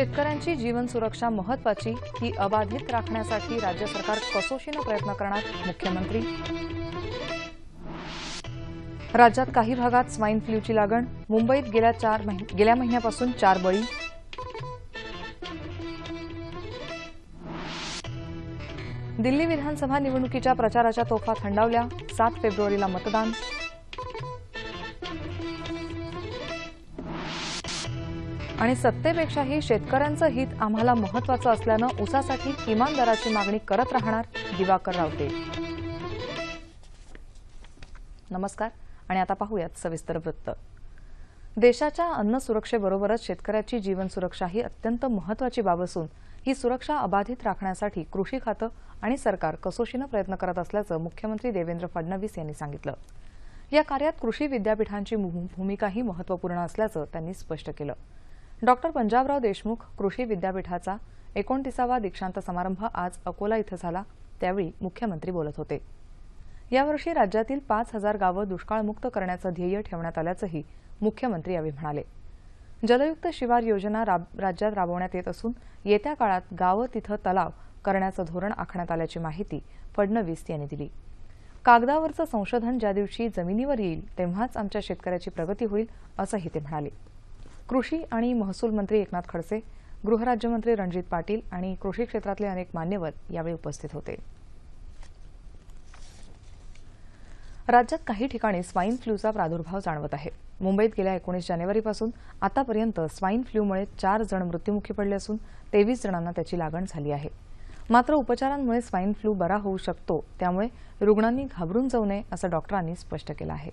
शेतकऱ्यांची जीवन सुरक्षा महत्वाची ही अबाधित राखण्यासाठी राज्य सरकार कसोशीनं प्रयत्न करणार मुख्यमंत्री राज्यात काही भागात स्वाईन फ्लूची लागण मुंबईत गेल्या चार गेल्या महिन्यापासून चार बळी दिल्ली विधानसभा निवडणुकीच्या प्रचाराच्या तोफा थंडावल्या सात फेब्रुवारीला मतदान आणि सत्तेपेक्षाही शेतकऱ्यांचं हित आम्हाला महत्वाचं असल्यानं ऊसासाठी किमान दराची मागणी करत राहणार दिवाकर रावते नमस्कार आणि आता पाहूयात सविस्तर वृत्त देशाच्या अन्न सुरक्षेबरोबरच शेतकऱ्याची जीवन सुरक्षा ही अत्यंत महत्वाची बाब असून ही सुरक्षा अबाधित राखण्यासाठी कृषी खातं आणि सरकार कसोशीनं प्रयत्न करत असल्याचं मुख्यमंत्री देवेंद्र फडणवीस यांनी सांगितलं या कार्यात कृषी विद्यापीठांची भूमिकाही महत्वपूर्ण असल्याचं त्यांनी स्पष्ट केलं डॉक्टर पंजाबराव देशमुख कृषी विद्यापीठाचा एकोणतीसावा दीक्षांत समारंभ आज अकोला इथं झाला त्यावेळी मुख्यमंत्री बोलत होते यावर्षी राज्यातील पाच हजार गावं दुष्काळमुक्त करण्याचं ध्येय ठेवण्यात आल्याचंही मुख्यमंत्री यावेळी म्हणाले जलयुक्त शिवार योजना राज्यात राबवण्यात येत असून येत्या काळात गावं तिथं तलाव करण्याचं धोरण आखण्यात आल्याची माहिती फडणवीस यांनी दिली कागदावरचं संशोधन ज्या दिवशी जमिनीवर येईल तेव्हाच आमच्या शेतकऱ्याची प्रगती होईल असंही ते म्हणाले कृषी आणि महसूल मंत्री एकनाथ खडसे गृहराज्यमंत्री रणजित पाटील आणि कृषी क्षेत्रातले अनेक मान्यवर यावेळी उपस्थित होते राज्यात काही ठिकाणी स्वाईन फ्लूचा प्रादुर्भाव जाणवत आहे मुंबईत गेल्या एकोणीस जानेवारीपासून आतापर्यंत स्वाईन फ्लूमुळे चार जण मृत्यूमुखी पडले असून तेवीस जणांना त्याची लागण झाली आहे मात्र उपचारांमुळे स्वाईन फ्लू बरा होऊ शकतो त्यामुळे रुग्णांनी घाबरून जाऊ नये असं डॉक्टरांनी स्पष्ट केलं आहे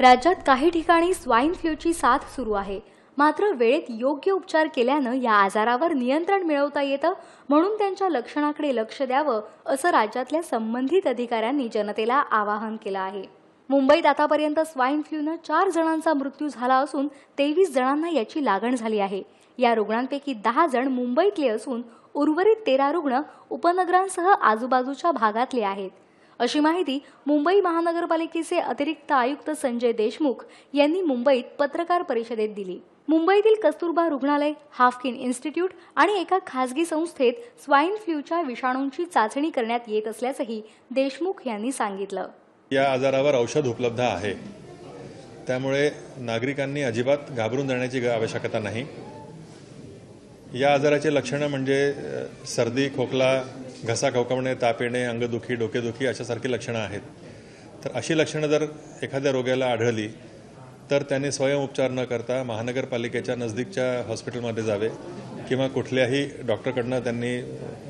राज्यात काही ठिकाणी स्वाईन फ्लूची साथ सुरू आहे मात्र वेळेत योग्य उपचार केल्यानं या आजारावर नियंत्रण मिळवता येतं म्हणून त्यांच्या लक्षणाकडे लक्ष द्यावं असं राज्यातल्या संबंधित अधिकाऱ्यांनी जनतेला आवाहन केलं आहे मुंबईत आतापर्यंत स्वाईन फ्लूनं चार जणांचा मृत्यू झाला असून तेवीस जणांना याची लागण झाली आहे या रुग्णांपैकी दहा जण मुंबईतले असून उर्वरित तेरा रुग्ण उपनगरांसह आजूबाजूच्या भागातले आहेत अशी माहिती मुंबई महानगरपालिकेचे अतिरिक्त आयुक्त संजय देशमुख यांनी मुंबईत पत्रकार परिषदेत दिली मुंबईतील कस्तुरबा रुग्णालय हाफकिन इन्स्टिट्यूट आणि एका खासगी संस्थेत स्वाईन फ्लूच्या विषाणूंची चाचणी करण्यात येत असल्याचंही देशमुख यांनी सांगितलं या आजारावर औषध उपलब्ध आहे त्यामुळे नागरिकांनी अजिबात घाबरून जाण्याची आवश्यकता नाही या आजाराचे लक्षणं म्हणजे सर्दी खोकला घसा खवकवणे ताप येणे अंगदुखी डोकेदुखी अशासारखी लक्षणं आहेत तर अशी लक्षणं जर एखाद्या रोग्याला आढळली तर त्यांनी स्वयंउपचार न करता महानगरपालिकेच्या नजदीकच्या हॉस्पिटलमध्ये जावे किंवा कुठल्याही डॉक्टरकडनं त्यांनी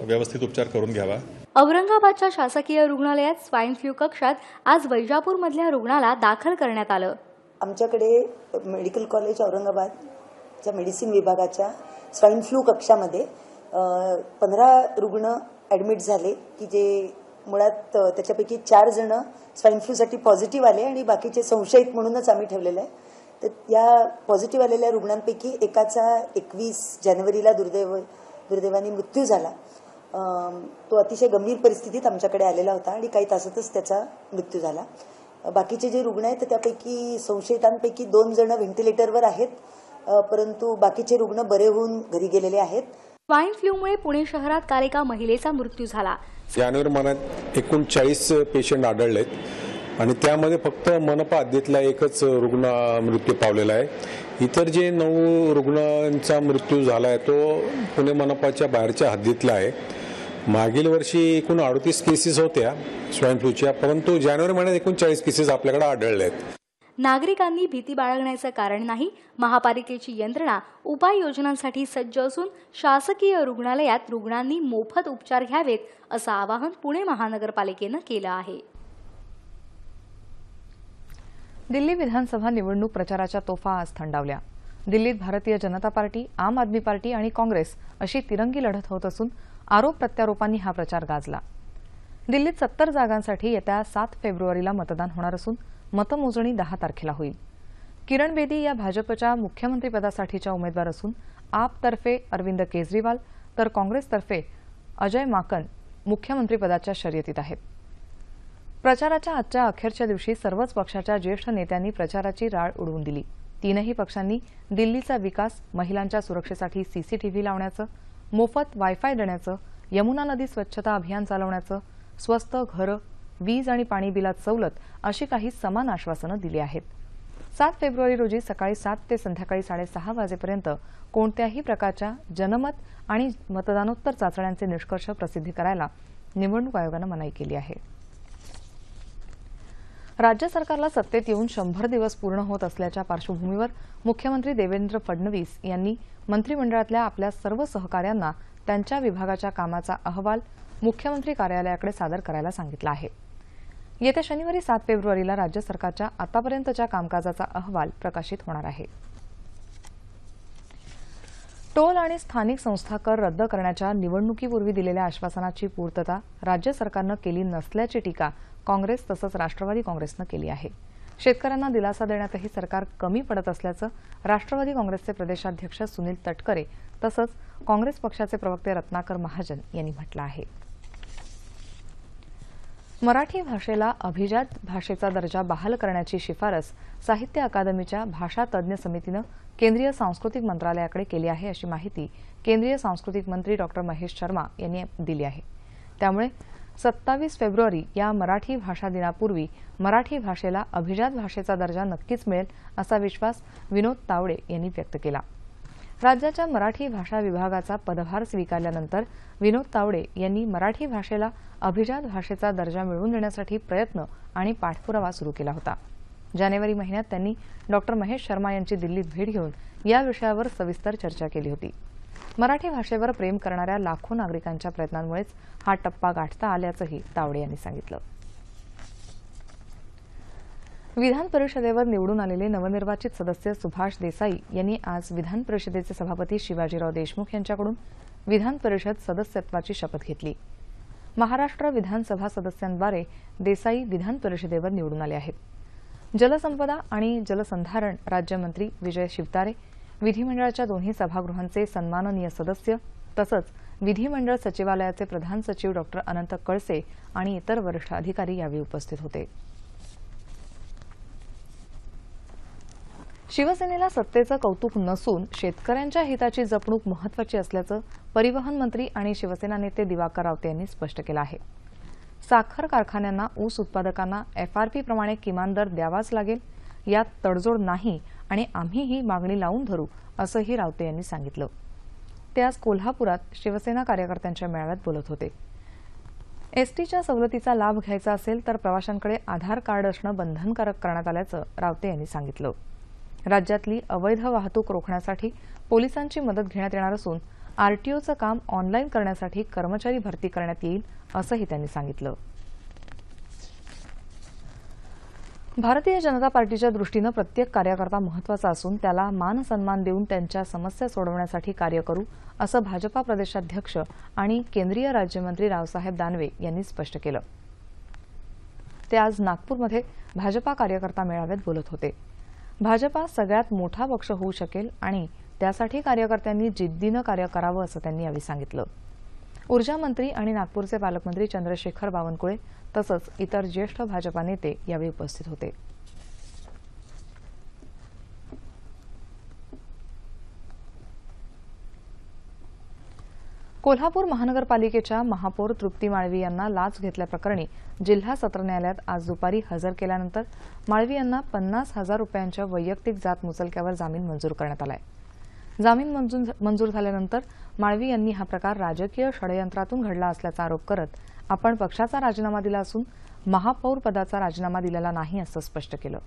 व्यवस्थित उपचार करून घ्यावा औरंगाबादच्या शासकीय रुग्णालयात स्वाईन फ्लू कक्षात आज वैजापूरमधल्या रुग्णाला दाखल करण्यात आलं आमच्याकडे मेडिकल कॉलेज औरंगाबादच्या मेडिसिन विभागाच्या स्वाईन फ्लू कक्षामध्ये पंधरा रुग्ण ॲडमिट झाले की जे मुळात त्याच्यापैकी चार जण स्वाईन फ्लूसाठी पॉझिटिव्ह आले आणि बाकीचे संशयित म्हणूनच आम्ही ठेवलेलं आहे तर या पॉझिटिव्ह आलेल्या रुग्णांपैकी एकाचा एकवीस जानेवारीला दुर्दैव दुर्दैवाने मृत्यू झाला तो अतिशय गंभीर परिस्थितीत आमच्याकडे आलेला होता आणि काही तासातच त्याचा मृत्यू झाला बाकीचे जे रुग्ण आहेत त्यापैकी संशयितांपैकी दोन जण व्हेंटिलेटरवर आहेत परंतु बाकीचे रुग्ण बरे होऊन घरी गेलेले आहेत स्वाईन फ्लूमुळे पुणे शहरात काल एका महिलेचा मृत्यू झाला जानेवारी महिन्यात एकूण पेशंट आढळलेत आणि त्यामध्ये फक्त मनपा हद्दीतला एकच रुग्ण मृत्यू पावलेला आहे इतर जे नऊ रुग्णांचा मृत्यू झाला आहे तो पुणे मनपाच्या बाहेरच्या हद्दीतला आहे मागील वर्षी एकूण अडतीस केसेस होत्या स्वाईन फ्लूच्या परंतु जानेवारी महिन्यात एकूण चाळीस केसेस आपल्याकडे आढळले आहेत नागरिकांनी भीती बाळगण्याचं कारण नाही महापालिकेची यंत्रणा उपाययोजनांसाठी सज्ज असून शासकीय रुग्णालयात रुग्णांनी मोफत उपचार घ्यावेत असं आवाहन पुणे महानगरपालिकेनं केलं आहे दिल्ली विधानसभा निवडणूक प्रचाराच्या तोफा आज थंडावल्या दिल्लीत भारतीय जनता पार्टी आम आदमी पार्टी आणि काँग्रेस अशी तिरंगी लढत होत असून आरोप प्रत्यारोपांनी हा प्रचार गाजला दिल्लीत सत्तर जागांसाठी येत्या सात फेब्रुवारीला मतदान होणार असून मतमोजणी दहा तारखेला होईल किरण बेदी या भाजपच्या मुख्यमंत्रीपदासाठीच्या उमेदवार असून आपतर्फे अरविंद केजरीवाल तर काँग्रेसतर्फे अजय माकन मुख्यमंत्रीपदाच्या शर्यतीत आहेत प्रचाराच्या आजच्या अखेरच्या दिवशी सर्वच पक्षाच्या ज्येष्ठ नेत्यांनी प्रचाराची राळ उडवून दिली तीनही पक्षांनी दिल्लीचा विकास महिलांच्या सुरक्षेसाठी सीसीटीव्ही लावण्याचं मोफत वायफाय देण्याचं यमुना नदी स्वच्छता अभियान चालवण्याचं स्वस्त घरं वीज आणि पाणी बिलात सवलत अशी काही समान आश्वासनं दिली आहेत सात फेब्रुवारी रोजी सकाळी सात ते संध्याकाळी साडेसहा वाजेपर्यंत कोणत्याही प्रकारच्या जनमत आणि मतदानोत्तर चाचण्यांचे निष्कर्ष प्रसिद्धी करायला निवडणूक आयोगानं मनाई केली आहे राज्य सरकारला सत्तेत येऊन शंभर दिवस पूर्ण होत असल्याच्या पार्श्वभूमीवर मुख्यमंत्री देवेंद्र फडणवीस यांनी मंत्रिमंडळातल्या आपल्या सर्व सहकाऱ्यांना त्यांच्या विभागाच्या कामाचा अहवाल मुख्यमंत्री कार्यालयाकडे सादर करायला सांगितलं आहे येत्या शनिवारी सात फेब्रुवारीला राज्य सरकारच्या आतापर्यंतच्या कामकाजाचा अहवाल प्रकाशित होणार आहे टोल आणि स्थानिक संस्था कर रद्द करण्याच्या निवडणुकीपूर्वी दिलेल्या आश्वासनाची पूर्तता राज्य सरकारनं केली नसल्याची टीका काँग्रेस तसंच राष्ट्रवादी काँग्रेसनं केली आहे शेतकऱ्यांना दिलासा देण्यातही सरकार कमी पडत असल्याचं राष्ट्रवादी काँग्रेसचे प्रदेशाध्यक्ष सुनील तटकरे तसंच काँग्रेस पक्षाचे प्रवक्ते रत्नाकर महाजन यांनी म्हटलं आहे मराठी भाषेला अभिजात भाषेचा दर्जा बहाल करण्याची शिफारस साहित्य अकादमीच्या भाषा तज्ज्ञ समितीनं केंद्रीय सांस्कृतिक मंत्रालयाकडे केली आहे अशी माहिती केंद्रीय सांस्कृतिक मंत्री डॉक्टर महेश शर्मा यांनी दिली आहे त्यामुळे सत्तावीस फेब्रुवारी या मराठी भाषा दिनापूर्वी मराठी भाषेला अभिजात भाषेचा दर्जा नक्कीच मिळेल असा विश्वास विनोद तावडे यांनी व्यक्त केला राज्याच्या मराठी भाषा विभागाचा पदभार स्वीकारल्यानंतर विनोद तावडे यांनी मराठी भाषेला अभिजात भाषेचा दर्जा मिळवून देण्यासाठी प्रयत्न आणि पाठपुरावा सुरू केला होता जानेवारी महिन्यात त्यांनी डॉक्टर महेश शर्मा यांची दिल्लीत भेट घेऊन या विषयावर सविस्तर चर्चा केली होती मराठी भाषेवर प्रेम करणाऱ्या लाखो नागरिकांच्या प्रयत्नांमुळेच हा टप्पा गाठता आल्याचंही तावडे यांनी सांगितलं विधान परिषदेवर निवडून आलेले नवनिर्वाचित सदस्य सुभाष देसाई यांनी आज विधान परिषदेचे सभापती शिवाजीराव देशमुख यांच्याकडून विधान परिषद सदस्यत्वाची शपथ घेतली महाराष्ट्र विधानसभा सदस्यांद्वारे देसाई विधान परिषदेवर निवडून आले आहेत जलसंपदा आणि जलसंधारण राज्यमंत्री विजय शिवतारे विधिमंडळाच्या दोन्ही सभागृहांचे सन्माननीय सदस्य तसंच विधिमंडळ सचिवालयाचे प्रधान सचिव डॉ अनंत कळसे आणि इतर वरिष्ठ अधिकारी यावेळी उपस्थित होते शिवसेनेला सत्तेचं कौतुक नसून शेतकऱ्यांच्या हिताची जपणूक महत्वाची असल्याचं परिवहन मंत्री आणि शिवसेना नेते दिवाकर रावते यांनी स्पष्ट केलं आहे साखर कारखान्यांना ऊस उत्पादकांना एफआरपी प्रमाणे किमान दर द्यावाच लागेल यात तडजोड नाही आणि आम्ही ही मागणी लावून धरू असंही रावते यांनी सांगितलं ते आज कोल्हापुरात शिवसेना कार्यकर्त्यांच्या मेळाव्यात बोलत होते एसटीच्या सवलतीचा लाभ घ्यायचा असेल तर प्रवाशांकडे आधार कार्ड असणं बंधनकारक करण्यात आल्याचं रावते यांनी सांगितलं राज्यातली अवैध वाहतूक रोखण्यासाठी पोलिसांची मदत घेण्यात येणार असून आरटीओचं काम ऑनलाईन करण्यासाठी कर्मचारी भरती करण्यात येईल असंही त्यांनी सांगितलं भारतीय जनता पार्टीच्या दृष्टीनं प्रत्येक कार्यकर्ता महत्वाचा असून त्याला मान सन्मान देऊन त्यांच्या समस्या सोडवण्यासाठी कार्य करू असं भाजपा प्रदेशाध्यक्ष आणि केंद्रीय राज्यमंत्री रावसाहेब दानवे यांनी स्पष्ट केलं ते आज नागपूरमध्ये भाजपा कार्यकर्ता मेळाव्यात बोलत होते भाजपा सगळ्यात मोठा पक्ष होऊ शकेल आणि त्यासाठी कार्यकर्त्यांनी जिद्दीनं कार्य करावं असं त्यांनी यावेळी सांगितलं ऊर्जा मंत्री आणि नागपूरचे पालकमंत्री चंद्रशेखर बावनकुळे तसंच इतर ज्येष्ठ भाजपा नेते यावेळी उपस्थित होते कोल्हापूर महानगरपालिकेच्या महापौर तृप्ती माळवी यांना लाच घेतल्याप्रकरणी जिल्हा सत्र न्यायालयात आज दुपारी हजर केल्यानंतर माळवी यांना पन्नास हजार रुपयांच्या वैयक्तिक जात मुचलक्यावर जामीन मंजूर करण्यात आला जामीन मंजूर झाल्यानंतर माळवी यांनी हा प्रकार राजकीय षडयंत्रातून घडला असल्याचा आरोप करत आपण पक्षाचा राजीनामा दिला असून महापौर पदाचा राजीनामा दिलेला नाही असं स्पष्ट केलं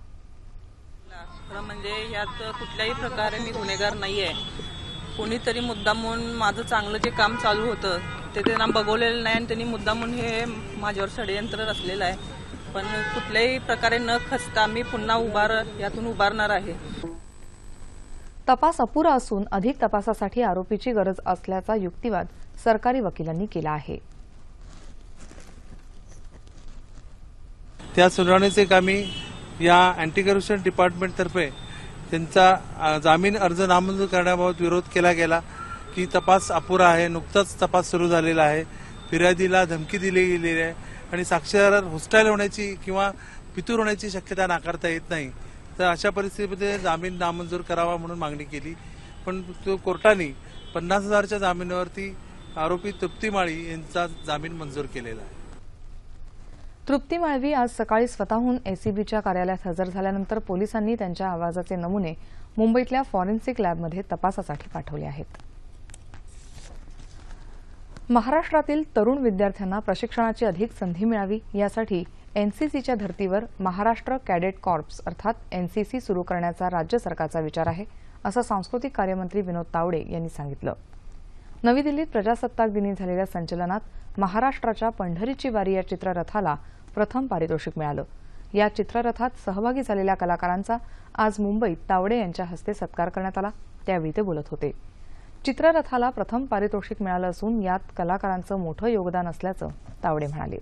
म्हणजे यात कुठल्याही प्रकारे मी गुन्हेगार नाही आहे कोणीतरी म्हणून माझं चांगलं जे काम चालू होतं ते त्यांना बघवलेलं नाही आणि त्यांनी म्हणून हे माझ्यावर षडयंत्र रचलेलं आहे पण कुठल्याही प्रकारे न खचता मी पुन्हा उभार यातून उभारणार आहे तपास अपुरा असून अधिक तपासासाठी आरोपीची गरज असल्याचा युक्तिवाद सरकारी वकिलांनी केला आहे त्या सुनावणीचे कामी या अँटी करप्शन डिपार्टमेंटतर्फे त्यांचा जामीन अर्ज नामंजूर करण्याबाबत विरोध केला गेला की तपास अपुरा आहे नुकताच तपास सुरू झालेला आहे फिर्यादीला धमकी दिली गेलेली आहे आणि साक्षीदार हॉस्टाईल होण्याची किंवा पितूर होण्याची शक्यता नाकारता येत नाही तर अशा परिस्थितीमध्ये जामीन नामंजूर करावा म्हणून मागणी केली पण तो कोर्टाने पन्नास हजारच्या जामीनावरती आरोपी तृप्ती माळी यांचा जामीन मंजूर केलेला आहे तृप्ती माळवी आज सकाळी स्वतःहून एसीबीच्या कार्यालयात हजर झाल्यानंतर पोलिसांनी त्यांच्या आवाजाचे नमुने मुंबईतल्या फॉरेन्सिक लॅबमध्ये तपासासाठी पाठवले आहेत महाराष्ट्रातील तरुण विद्यार्थ्यांना प्रशिक्षणाची अधिक संधी मिळावी यासाठी एनसीसीच्या धर्तीवर महाराष्ट्र कॅडेट कॉर्प्स अर्थात एनसीसी सुरू करण्याचा राज्य सरकारचा विचार आहे असं सांस्कृतिक कार्यमंत्री विनोद तावडे यांनी सांगितलं नवी दिल्लीत प्रजासत्ताक दिनी झालेल्या संचलनात महाराष्ट्राच्या पंढरीची वारी या चित्ररथाला प्रथम पारितोषिक मिळालं या चित्ररथात सहभागी झालेल्या कलाकारांचा आज मुंबईत तावडे यांच्या हस्ते सत्कार करण्यात आला त्यावेळी ते बोलत होते चित्ररथाला प्रथम पारितोषिक मिळालं असून यात कलाकारांचं मोठं योगदान असल्याचं तावडे म्हणाले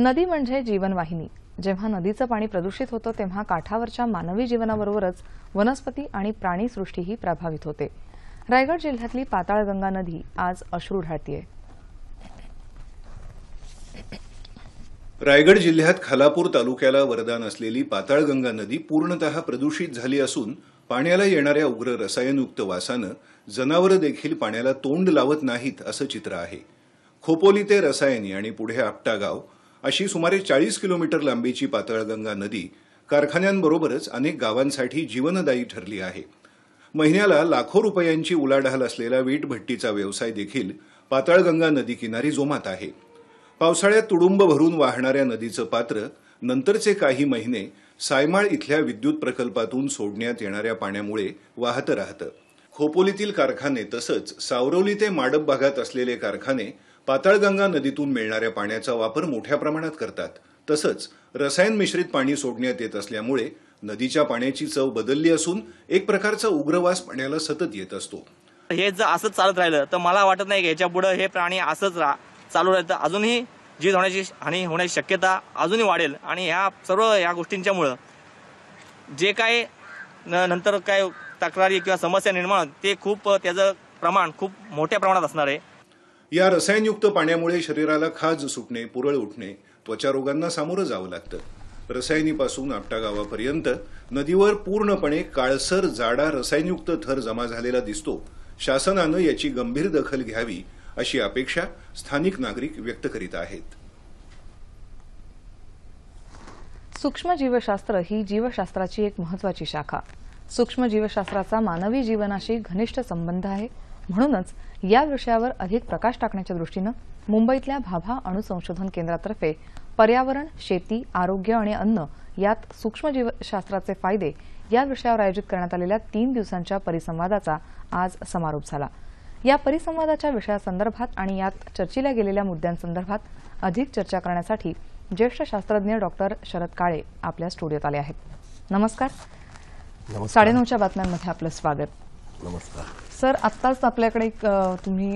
नदी म्हणजे जीवनवाहिनी जेव्हा नदीचं पाणी प्रदूषित होतं तेव्हा काठावरच्या मानवी जीवनाबरोबरच वनस्पती आणि प्राणीसृष्टीही प्रभावित होते रायगड जिल्ह्यातली पाताळगंगा नदी आज अश्रू ढाळतीये रायगड जिल्ह्यात खालापूर तालुक्याला वरदान असलेली पाताळगंगा नदी पूर्णतः प्रदूषित झाली असून पाण्याला येणाऱ्या उग्र रसायनयुक्त वासानं जनावरं देखील पाण्याला तोंड लावत नाहीत असं चित्र आहे खोपोली ते रसायनी आणि पुढे गाव अशी सुमारे चाळीस किलोमीटर लांबीची पातळगंगा नदी कारखान्यांबरोबरच अनेक गावांसाठी जीवनदायी ठरली आहे महिन्याला लाखो रुपयांची उलाढाल असलेला वीटभट्टीचा व्यवसाय देखील पातळगंगा नदी किनारी जोमात आहे पावसाळ्यात तुडुंब भरून वाहणाऱ्या नदीचं पात्र नंतरचे काही महिने सायमाळ इथल्या विद्युत प्रकल्पातून सोडण्यात येणाऱ्या पाण्यामुळे वाहत राहतं खोपोलीतील कारखाने तसंच सावरवली ते माडप भागात असलेले कारखाने पाताळगंगा नदीतून मिळणाऱ्या पाण्याचा वापर मोठ्या प्रमाणात करतात तसंच रसायन मिश्रित पाणी सोडण्यात येत असल्यामुळे नदीच्या पाण्याची चव बदलली असून एक प्रकारचा उग्रवास पाण्याला सतत येत असतो हे जर असंच चालत राहिलं तर मला वाटत नाही की याच्या पुढे हे प्राणी असंच चालू राहिलं तर अजूनही जीव होण्याची हानी होण्याची शक्यता अजूनही वाढेल आणि ह्या सर्व या गोष्टींच्यामुळं जे काय नंतर काय तक्रारी किंवा समस्या निर्माण ते खूप त्याचं प्रमाण खूप मोठ्या प्रमाणात असणार आहे या रसायनयुक्त पाण्यामुळे शरीराला खाज सुटणे पुरळ उठणे त्वचारोगांना सामोरं जावं लागतं रसायनीपासून आपटा गावापर्यंत नदीवर पूर्णपणे काळसर जाडा रसायनयुक्त थर जमा झालेला दिसतो शासनानं याची गंभीर दखल घ्यावी अशी अपेक्षा स्थानिक नागरिक व्यक्त करीत आहेत सूक्ष्मजीवशास्त्र ही जीवशास्त्राची एक महत्वाची शाखा सूक्ष्मजीवशास्त्राचा मानवी जीवनाशी घनिष्ठ संबंध आहे म्हणूनच या विषयावर अधिक प्रकाश टाकण्याच्या दृष्टीनं मुंबईतल्या भाभा अणुसंशोधन केंद्रातर्फे पर्यावरण शेती आरोग्य आणि अन्न यात सूक्ष्मजीवशास्त्राचे फायदे या विषयावर आयोजित करण्यात आलेल्या तीन दिवसांच्या परिसंवादाचा आज समारोप झाला या परिसंवादाच्या विषयासंदर्भात आणि यात चर्चेला गेलेल्या मुद्द्यांसंदर्भात अधिक चर्चा करण्यासाठी ज्येष्ठ शास्त्रज्ञ डॉक्टर शरद काळे आपल्या स्टुडिओत आले आहेत नमस्कार साडेनऊच्या बातम्यांमध्ये आपलं स्वागत नमस्कार सर आत्ताच आपल्याकडे एक तुम्ही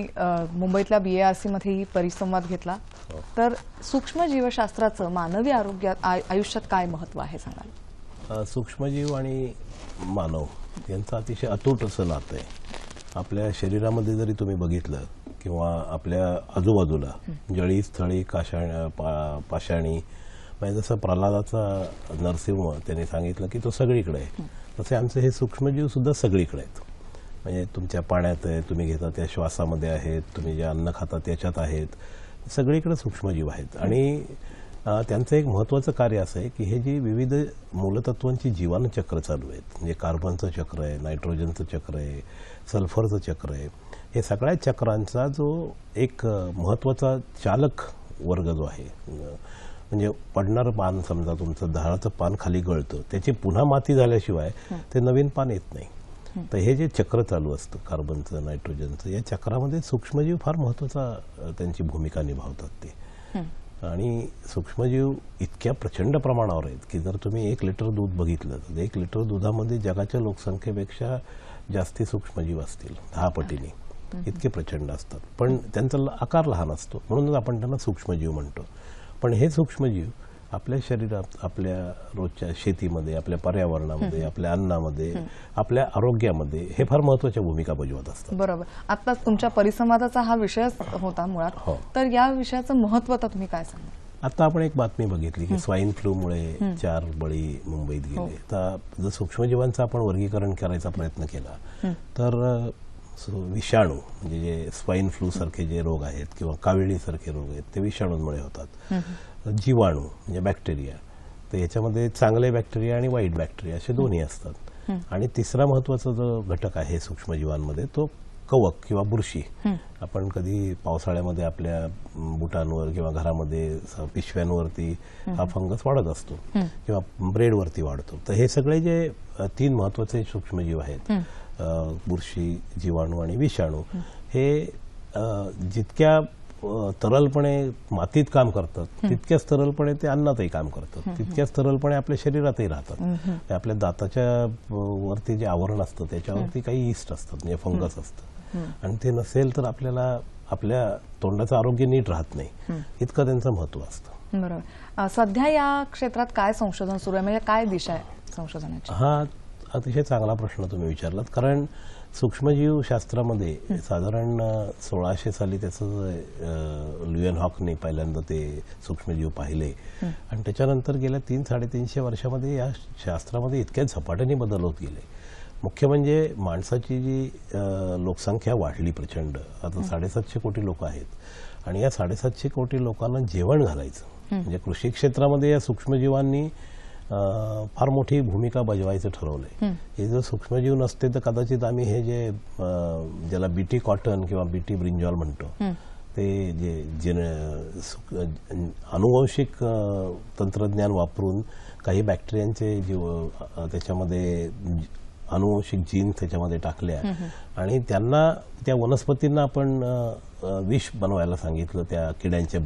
मुंबईतल्या बी ए आर परिसंवाद घेतला हो. तर सूक्ष्मजीवशास्त्राचं मानवी आरोग्यात आयुष्यात काय महत्व आहे सांगाल सूक्ष्मजीव आणि मानव यांचं अतिशय अतूट असं नातं आहे आपल्या शरीरामध्ये जरी तुम्ही बघितलं किंवा आपल्या आजूबाजूला जळी स्थळी काशाण पाषाणी म्हणजे जसं प्रल्हादाचा नरसिंह त्यांनी सांगितलं की तो सगळीकडे आहे तसे आमचे हे सूक्ष्मजीव सुद्धा सगळीकडे आहेत म्हणजे तुमच्या पाण्यात आहे तुम्ही घेता त्या श्वासामध्ये आहेत तुम्ही जे अन्न खाता त्याच्यात आहेत सगळीकडे सूक्ष्मजीव आहेत आणि त्यांचं एक महत्त्वाचं कार्य असं आहे की हे जी विविध मूलतत्वांची जीवनचक्र चालू आहेत म्हणजे कार्बनचं चक्र आहे नायट्रोजनचं चक्र आहे सल्फरचं चक्र आहे हे सगळ्या चक्रांचा जो एक महत्त्वाचा चालक वर्ग जो आहे म्हणजे पडणारं पान समजा तुमचं झाडाचं पान खाली गळतं त्याची पुन्हा माती झाल्याशिवाय ते नवीन पान येत नाही तर हे जे चक्र चालू असतं कार्बनचं नायट्रोजनचं या चक्रामध्ये सूक्ष्मजीव फार महत्वाचा त्यांची भूमिका निभावतात ते आणि सूक्ष्मजीव इतक्या प्रचंड प्रमाणावर आहेत की जर तुम्ही एक लिटर दूध बघितलं तर एक लिटर दुधामध्ये जगाच्या लोकसंख्येपेक्षा जास्ती सूक्ष्मजीव असतील दहा पटीने इतके प्रचंड असतात पण त्यांचा आकार लहान असतो म्हणूनच आपण त्यांना सूक्ष्मजीव म्हणतो पण हे सूक्ष्मजीव आपल्या शरीरात आपल्या रोजच्या शेतीमध्ये आपल्या पर्यावरणामध्ये आपल्या अन्नामध्ये आपल्या आरोग्यामध्ये हे फार महत्वाच्या भूमिका बजावत असतात बरोबर आता तुमच्या परिसंवादाचा हा विषय होता मुळात हो. तर या विषयाचं महत्व तर तुम्ही काय सांगा आता आपण एक बातमी बघितली की स्वाईन फ्लूमुळे चार बळी मुंबईत गेले हो. तर जर सूक्ष्मजीवांचं आपण वर्गीकरण करायचा प्रयत्न केला तर विषाणू म्हणजे जे स्वाईन फ्लू सारखे जे रोग आहेत किंवा सारखे रोग आहेत ते विषाणूंमुळे होतात जीवाणू म्हणजे बॅक्टेरिया तर याच्यामध्ये चांगले बॅक्टेरिया आणि वाईट बॅक्टेरिया असे दोन्ही असतात आणि तिसरा महत्वाचा जो घटक आहे सूक्ष्मजीवांमध्ये तो कवक किंवा बुरशी आपण कधी पावसाळ्यामध्ये आपल्या बुटांवर किंवा घरामध्ये पिशव्यांवरती हा फंगस वाढत असतो किंवा ब्रेडवरती वाढतो तर हे सगळे जे तीन महत्वाचे सूक्ष्मजीव आहेत बुरशी जीवाणू आणि विषाणू हे जितक्या तरलपणे मातीत काम करतात तितक्याच तरलपणे ते अन्नातही काम करतात तितक्याच तरलपणे आपल्या शरीरातही राहतात आपल्या दाताच्या वरती जे आवरण असतं त्याच्यावरती काही इस्ट असतात म्हणजे फंगस असतं आणि ते नसेल तर आपल्याला आपल्या तोंडाचं आरोग्य नीट राहत नाही इतकं त्यांचं महत्व असतं बरोबर सध्या या क्षेत्रात काय संशोधन सुरू आहे म्हणजे काय दिशा आहे संशोधनाची हा अतिशय चांगला प्रश्न तुम्ही विचारलात कारण सूक्ष्मजीव शास्त्रामध्ये साधारण सोळाशे साली त्याचं लुएन हॉकने पहिल्यांदा ते सूक्ष्मजीव पाहिले आणि त्याच्यानंतर गेल्या तीन साडेतीनशे वर्षामध्ये या शास्त्रामध्ये इतक्या झपाट्याने बदल होत गेले मुख्य म्हणजे माणसाची जी लोकसंख्या वाढली प्रचंड आता साडेसातशे कोटी लोक आहेत आणि या साडेसातशे कोटी लोकांना जेवण घालायचं म्हणजे कृषी क्षेत्रामध्ये या सूक्ष्मजीवांनी फार मोठी भूमिका बजावायचं ठरवलंय हे जर सूक्ष्मजीव नसते तर कदाचित आम्ही हे जे ज्याला बीटी कॉटन किंवा बीटी ब्रिंजॉल म्हणतो ते जे जे अनुवंशिक तंत्रज्ञान वापरून काही बॅक्टेरियांचे जीव त्याच्यामध्ये अनुवंशिक जीन त्याच्यामध्ये टाकले आणि त्यांना त्या वनस्पतींना आपण विष बनवायला सांगितलं त्या किड्यांच्या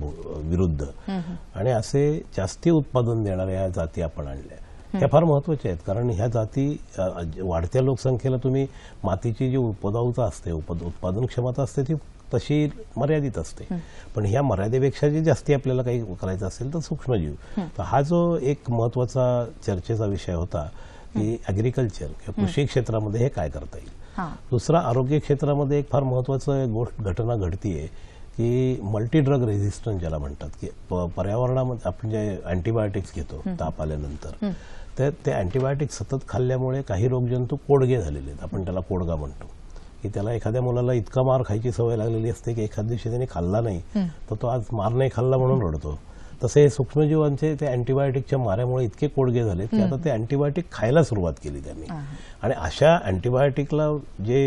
विरुद्ध आणि असे जास्ती उत्पादन देणाऱ्या जाती आपण आणल्या त्या फार महत्वाच्या आहेत कारण ह्या जाती वाढत्या लोकसंख्येला तुम्ही मातीची जी उपदाऊता असते उत्पादन क्षमता असते ती तशी मर्यादित असते पण ह्या मर्यादेपेक्षा जे जास्ती आपल्याला काही करायचं असेल तर सूक्ष्मजीव तर हा जो एक महत्वाचा चर्चेचा विषय होता की ॲग्रिकल्चर किंवा कृषी क्षेत्रामध्ये हे काय करता येईल दुसरा आरोग्य क्षेत्रामध्ये एक फार महत्वाचं गोष्ट घटना घडतीये की मल्टी ड्रग रेझिस्टन्स ज्याला म्हणतात की पर्यावरणामध्ये आपण जे अँटीबायोटिक्स घेतो ताप आल्यानंतर तर ते अँटीबायोटिक्स सतत खाल्ल्यामुळे काही रोगजंतू कोडगे झालेले आहेत आपण त्याला कोडगा म्हणतो की त्याला एखाद्या मुलाला इतका मार खायची सवय लागलेली असते की एखाद दिवशी त्याने खाल्ला नाही तर तो आज मार नाही खाल्ला म्हणून रडतो तसे सूक्ष्मजीवांचे ते अँटीबायोटिकच्या माऱ्यामुळे इतके कोडगे झाले की आता ते अँटीबायोटिक खायला सुरुवात केली त्यांनी आणि अशा अँटीबायोटिकला जे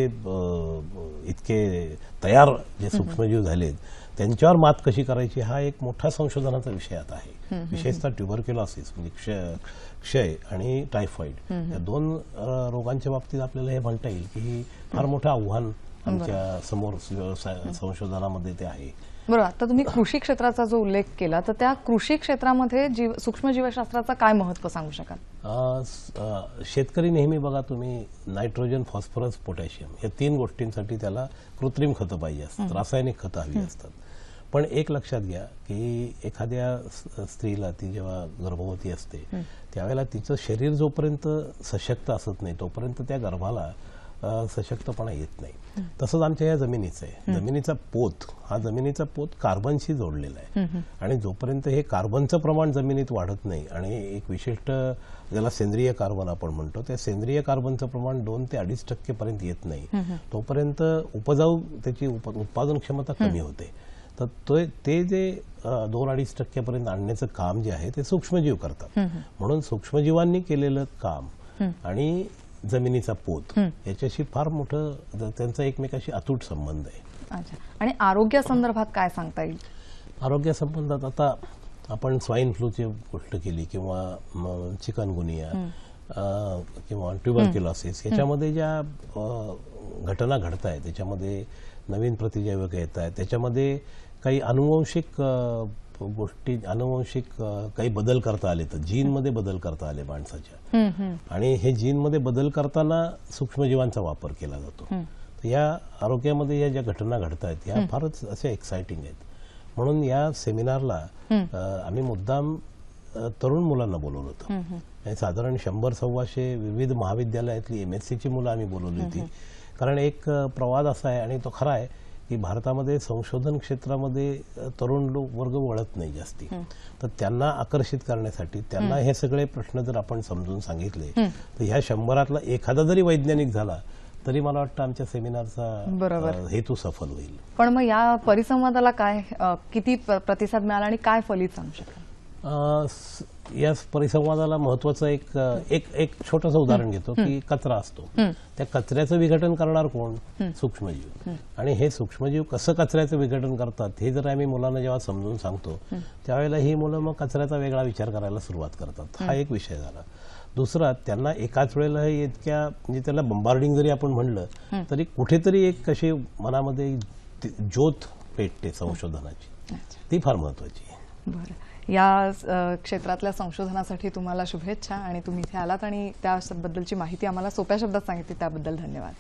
इतके तयार जे सूक्ष्मजीव झालेत त्यांच्यावर मात कशी करायची हा एक मोठा संशोधनाचा विषय आता आहे विशेषतः ट्युबरक्युलॉसिस म्हणजे क्षय क्षय आणि टायफॉईड या दोन रोगांच्या बाबतीत आपल्याला हे म्हणता येईल की फार मोठं आव्हान आमच्या समोर संशोधनामध्ये ते आहे बरोबर आता तुम्ही कृषी क्षेत्राचा जो उल्लेख केला तर त्या कृषी क्षेत्रामध्ये जीव सूक्ष्म जीवशास्त्राचा काय महत्व सांगू शकाल शेतकरी नेहमी बघा तुम्ही नायट्रोजन फॉस्फरस पोटॅशियम या तीन गोष्टींसाठी त्याला कृत्रिम खतं पाहिजे असतात रासायनिक खतं हवी असतात पण एक लक्षात घ्या की एखाद्या स्त्रीला ती जेव्हा गर्भवती असते त्यावेळेला तिचं शरीर जोपर्यंत सशक्त असत नाही तोपर्यंत त्या गर्भाला सशक्तपणा येत नाही तसंच आमच्या या जमिनीचं आहे जमिनीचा पोत हा जमिनीचा पोत कार्बनशी जोडलेला आहे आणि जोपर्यंत हे कार्बनचं प्रमाण जमिनीत वाढत नाही आणि एक विशिष्ट ज्याला सेंद्रिय कार्बन आपण म्हणतो त्या सेंद्रिय कार्बनचं प्रमाण दोन ते अडीच टक्केपर्यंत येत नाही तोपर्यंत उपजाऊ त्याची उत्पादन क्षमता कमी होते तर ते जे दोन अडीच टक्क्यापर्यंत आणण्याचं काम जे आहे ते सूक्ष्मजीव करतात म्हणून सूक्ष्मजीवांनी केलेलं काम आणि जमिनीचा पोत याच्याशी फार मोठं त्यांचा एकमेकाशी अतूट संबंध आहे आणि आरोग्य संदर्भात काय सांगता येईल आरोग्य संबंधात आता आपण स्वाईन फ्लूची गोष्ट केली किंवा चिकनगुनिया किंवा ट्युबरक्युलॉसिस याच्यामध्ये ज्या घटना घडत आहेत त्याच्यामध्ये नवीन प्रतिजैवक येत त्याच्यामध्ये काही अनुवंशिक गोष्टी अनुवंशिक काही बदल करता आले तर जीनमध्ये बदल करता आले माणसाच्या आणि हे जीन मध्ये बदल करताना सूक्ष्मजीवांचा वापर केला जातो या आरोग्यामध्ये या ज्या घटना घडत आहेत या फारच असे एक्साइटिंग आहेत म्हणून या सेमिनारला आम्ही मुद्दाम तरुण मुलांना बोलवलं होतं साधारण शंभर सव्वाशे विविध महाविद्यालयातली एम एस मुलं आम्ही बोलवली होती कारण एक प्रवाद असा आहे आणि तो खरा आहे की भारतामध्ये संशोधन क्षेत्रामध्ये तरुण लोक वर्ग वळत नाही जास्ती तर त्यांना आकर्षित करण्यासाठी त्यांना हे सगळे प्रश्न जर आपण समजून सांगितले तर ह्या शंभरातला एखादा जरी वैज्ञानिक झाला तरी मला वाटतं आमच्या सेमिनारचा हेतू सफल होईल पण मग या परिसंवादाला काय किती प्रतिसाद मिळाला आणि काय फलित सांगू शकतो या परिसंवादाला महत्वाचं एक एक एक छोटस उदाहरण घेतो की कचरा असतो त्या कचऱ्याचं विघटन करणार कोण सूक्ष्मजीव आणि हे सूक्ष्मजीव कसं कचऱ्याचं विघटन करतात हे जर आम्ही मुलांना जेव्हा समजून सांगतो त्यावेळेला ही मुलं मग कचऱ्याचा वेगळा विचार करायला सुरुवात करतात हा एक विषय झाला दुसरा त्यांना एकाच वेळेला इतक्या म्हणजे त्याला बंबार्डिंग जरी आपण म्हणलं तरी कुठेतरी एक कशी मनामध्ये ज्योत पेटते संशोधनाची ती फार महत्वाची आहे बरं या क्षेत्रातल्या संशोधनासाठी तुम्हाला शुभेच्छा आणि तुम्ही इथे आलात आणि त्याबद्दलची माहिती आम्हाला सोप्या शब्दात सांगितली त्याबद्दल धन्यवाद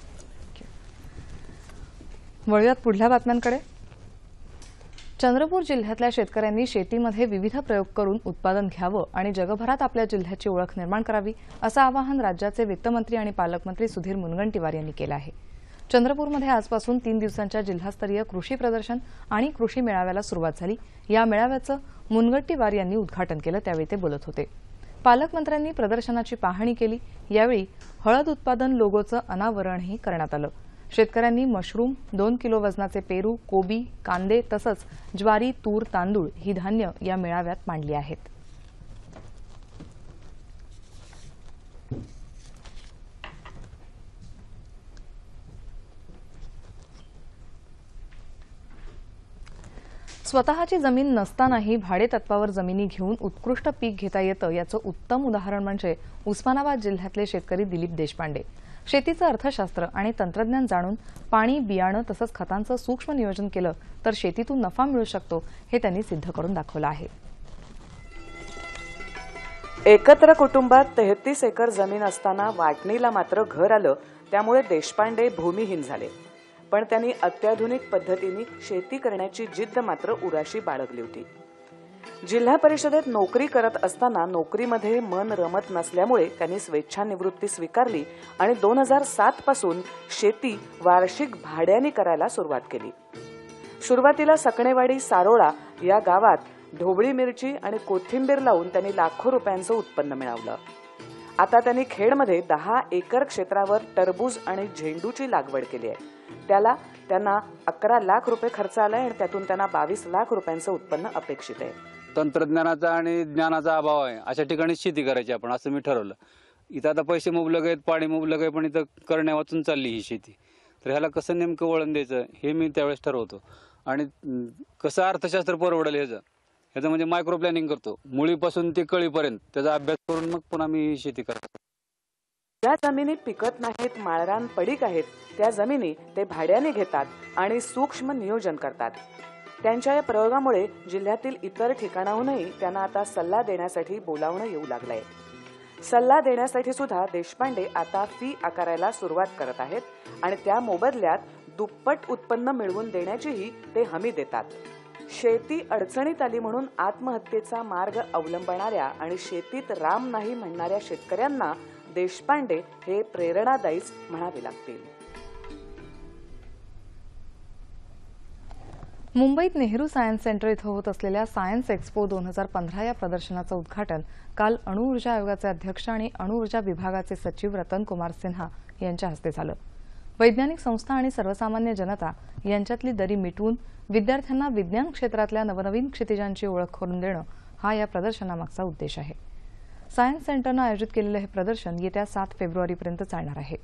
वळूयात पुढल्या बातम्यांकडे चंद्रपूर जिल्ह्यातल्या शेतकऱ्यांनी शेतीमध्ये विविध प्रयोग करून उत्पादन घ्यावं आणि जगभरात आपल्या जिल्ह्याची ओळख निर्माण करावी असं आवाहन राज्याचे वित्तमंत्री आणि पालकमंत्री सुधीर मुनगंटीवार यांनी केलं आहे चंद्रपूरमध्ये आजपासून तीन दिवसांच्या जिल्हास्तरीय कृषी प्रदर्शन आणि कृषी मेळाव्याला सुरुवात झाली या मेळाव्याचं मुनगट्टीवार यांनी उद्घाटन केलं त्यावेळी ते बोलत होते पालकमंत्र्यांनी प्रदर्शनाची पाहणी केली यावेळी हळद उत्पादन लोगोचं अनावरणही करण्यात आलं शेतकऱ्यांनी मशरूम दोन किलो वजनाचे पेरू कोबी कांदे तसंच ज्वारी तूर तांदूळ ही धान्य या मेळाव्यात मांडली आहेत स्वतःची जमीन नसतानाही भाडेतत्वावर जमिनी घेऊन उत्कृष्ट पीक घेता येतं याचं उत्तम उदाहरण म्हणजे उस्मानाबाद जिल्ह्यातले शेतकरी दिलीप देशपांडे शेतीचं अर्थशास्त्र आणि तंत्रज्ञान जाणून पाणी बियाणं तसंच खतांचं सूक्ष्म नियोजन केलं तर शेतीतून नफा मिळू शकतो हे त्यांनी सिद्ध करून दाखवलं आहे एकत्र कुटुंबात तेहतीस एकर जमीन असताना वाटणीला मात्र घर आलं त्यामुळे देशपांडे भूमिहीन झाले पण त्यांनी अत्याधुनिक पद्धतीने शेती करण्याची जिद्द मात्र उराशी बाळगली होती जिल्हा परिषदेत नोकरी करत असताना नोकरीमध्ये मन रमत नसल्यामुळे त्यांनी स्वेच्छानिवृत्ती स्वीकारली आणि दोन हजार सात पासून शेती वार्षिक भाड्याने करायला सुरुवात केली सुरुवातीला सकणेवाडी सारोळा या गावात ढोबळी मिरची आणि कोथिंबीर लावून त्यांनी लाखो रुपयांचं उत्पन्न मिळवलं आता त्यांनी खेडमध्ये दहा एकर क्षेत्रावर टरबूज आणि झेंडूची लागवड केली आहे त्याला त्यांना अकरा लाख रुपये खर्च आला आहे आणि त्यातून त्यांना बावीस लाख रुपयांचं उत्पन्न अपेक्षित आहे तंत्रज्ञानाचा आणि ज्ञानाचा अभाव आहे अशा ठिकाणी शेती करायची आपण असं मी ठरवलं इथं आता पैसे मुबलक आहेत पाणी मुबलक आहे पण इथं करण्या वाचून चालली ही शेती तर ह्याला कसं नेमकं वळण द्यायचं हे मी त्यावेळेस ठरवतो आणि कसं अर्थशास्त्र परवडेल ह्याचं ह्याचं म्हणजे मायक्रो प्लॅनिंग करतो मुळीपासून ते कळीपर्यंत त्याचा अभ्यास करून मग पुन्हा मी शेती करतो ज्या जमिनी पिकत नाहीत माळरान पडीक आहेत त्या जमिनी ते भाड्याने घेतात आणि सूक्ष्म नियोजन करतात त्यांच्या या प्रयोगामुळे जिल्ह्यातील इतर ठिकाणाहूनही त्यांना आता सल्ला देण्यासाठी बोलावणं येऊ लागलंय सल्ला देण्यासाठी सुद्धा देशपांडे आता फी आकारायला सुरुवात करत आहेत आणि त्या मोबदल्यात दुप्पट उत्पन्न मिळवून देण्याचीही ते हमी देतात शेती अडचणीत आली म्हणून आत्महत्येचा मार्ग अवलंबणाऱ्या आणि शेतीत राम नाही म्हणणाऱ्या शेतकऱ्यांना देशपांडे हे प्रेरणादायीच म्हणावे लागतील मुंबईत नेहरू सायन्स सेंटर इथं होत असलेल्या सायन्स एक्स्पो दोन हजार पंधरा या प्रदर्शनाचं उद्घाटन काल अणुऊर्जा आयोगाचे अध्यक्ष आणि अणुऊर्जा विभागाचे सचिव रतन कुमार सिन्हा यांच्या हस्ते झालं वैज्ञानिक संस्था आणि सर्वसामान्य जनता यांच्यातली दरी मिटवून विद्यार्थ्यांना विज्ञान क्षेत्रातल्या नवनवीन क्षितिजांची ओळख करून देणं हा या प्रदर्शनामागचा उद्देश आहे सायन्स सेंटरनं आयोजित केलेलं हे प्रदर्शन येत्या सात फेब्रुवारीपर्यंत चालणार आहे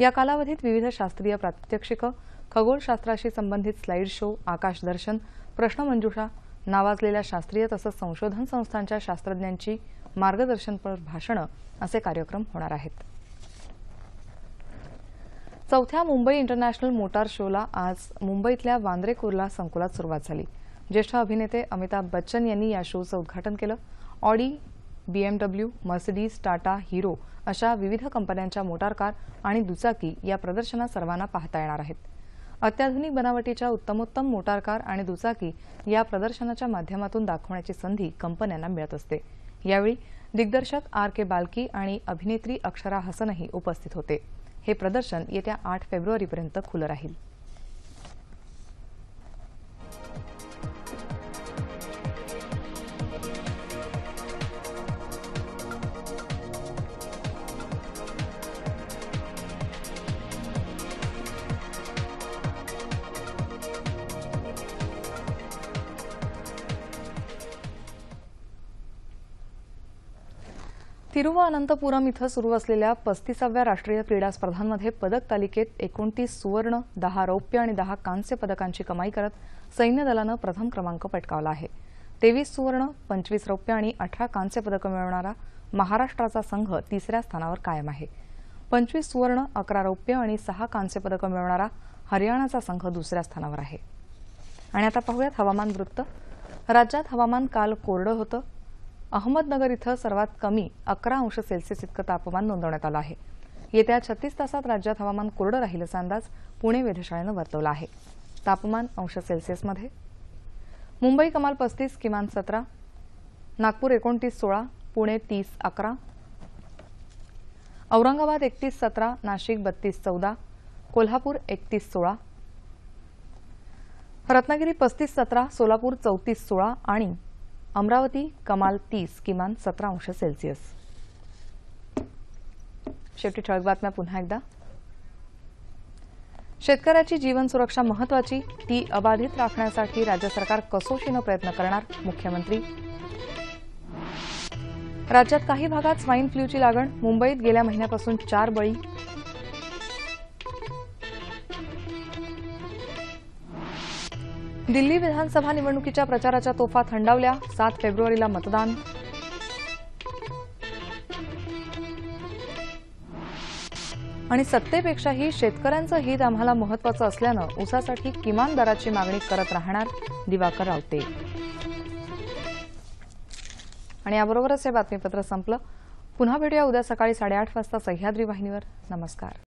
या कालावधीत विविध शास्त्रीय प्रात्यक्षिकं खगोलशास्त्राशी संबंधित स्लाईड शो आकाशदर्शन प्रश्नमंजुषा नावाजलेल्या शास्त्रीय तसंच संशोधन संस्थांच्या शास्त्रज्ञांची मार्गदर्शनपर भाषणं असे कार्यक्रम होणार आहेत चौथ्या मुंबई इंटरनॅशनल मोटार शोला आज मुंबईतल्या वांद्रे कुर्ला संकुलात सुरुवात झाली ज्येष्ठ अभिनेते अमिताभ बच्चन यांनी या शोचं उद्घाटन केलं Audi BMW Mercedes Tata Hero अशा विविध कंपन्यांच्या मोटार कार आणि दुचाकी या प्रदर्शनात सर्वांना पाहता येणार आहेत अत्याधुनिक बनावटीच्या उत्तमोत्तम मोटार कार आणि दुचाकी या प्रदर्शनाच्या माध्यमातून दाखवण्याची संधी कंपन्यांना मिळत असते यावेळी दिग्दर्शक आर के बालकी आणि अभिनेत्री अक्षरा हसनही उपस्थित होते हे प्रदर्शन येत्या आठ फेब्रुवारीपर्यंत खुलं राहील तिरुवअनंतपुरम इथं सुरू असलेल्या पस्तीसाव्या राष्ट्रीय क्रीडा स्पर्धांमध्ये पदक तालिकेत एकोणतीस सुवर्ण दहा रौप्य आणि दहा कांस्य पदकांची कमाई करत सैन्य दलानं प्रथम क्रमांक पटकावला आहे तेवीस सुवर्ण पंचवीस रौप्य आणि अठरा कांस्य पदकं मिळवणारा महाराष्ट्राचा संघ तिसऱ्या स्थानावर कायम आहे पंचवीस सुवर्ण अकरा रौप्य आणि सहा कांस्य पदकं मिळवणारा हरियाणाचा संघ दुसऱ्या स्थानावर आहे आणि आता पाहूयात हवामान वृत्त राज्यात हवामान काल कोरडं होतं अहमदनगर इथं सर्वात कमी अकरा अंश सेल्सिअस इतकं तापमान नोंदवण्यात आलं आहे येत्या छत्तीस तासात राज्यात हवामान कोरडं राहील असा अंदाज पुणे वेधशाळेनं वर्तवला आहे तापमान अंश सेल्सिअसमध्ये मुंबई कमाल पस्तीस किमान सतरा नागपूर एकोणतीस सोळा पुणे तीस अकरा औरंगाबाद एकतीस सतरा नाशिक बत्तीस चौदा कोल्हापूर एकतीस सोळा रत्नागिरी पस्तीस सतरा सोलापूर चौतीस सोळा आणि अमरावती कमाल तीस किमान 17 अंश सेल्सिअस शेवटी ठळक बातम्या पुन्हा एकदा शेतकऱ्याची जीवन सुरक्षा महत्वाची ती अबाधित राखण्यासाठी राज्य सरकार कसोशीनं प्रयत्न करणार मुख्यमंत्री राज्यात काही भागात स्वाईन फ्लूची लागण मुंबईत गेल्या महिन्यापासून चार बळी दिल्ली विधानसभा निवडणुकीच्या प्रचाराच्या तोफा थंडावल्या सात फेब्रुवारीला मतदान आणि सत्तेपेक्षाही शेतकऱ्यांचं हित आम्हाला महत्वाचं असल्यानं ऊसासाठी किमान दराची मागणी करत राहणार दिवाकर रावते आणि याबरोबरच हे बातमीपत्र संपलं पुन्हा भेटूया उद्या सकाळी साडेआठ वाजता सह्याद्री वाहिनीवर नमस्कार